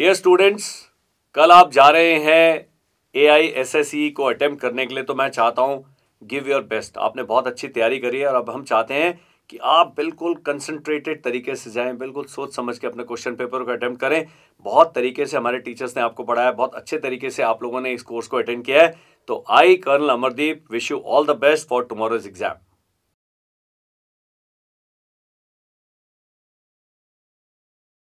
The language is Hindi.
डियर स्टूडेंट्स कल आप जा रहे हैं ए आई एस एस ई को अटैम्प्ट करने के लिए तो मैं चाहता हूँ गिव योर बेस्ट आपने बहुत अच्छी तैयारी करी है और अब हम चाहते हैं कि आप बिल्कुल कंसंट्रेटेड तरीके से जाएं बिल्कुल सोच समझ के अपने क्वेश्चन पेपर को अटैम्प्ट करें बहुत तरीके से हमारे टीचर्स ने आपको पढ़ाया बहुत अच्छे तरीके से आप लोगों ने इस कोर्स को अटेंड किया है तो I colonel Amardeep wish you all the best for tomorrow's exam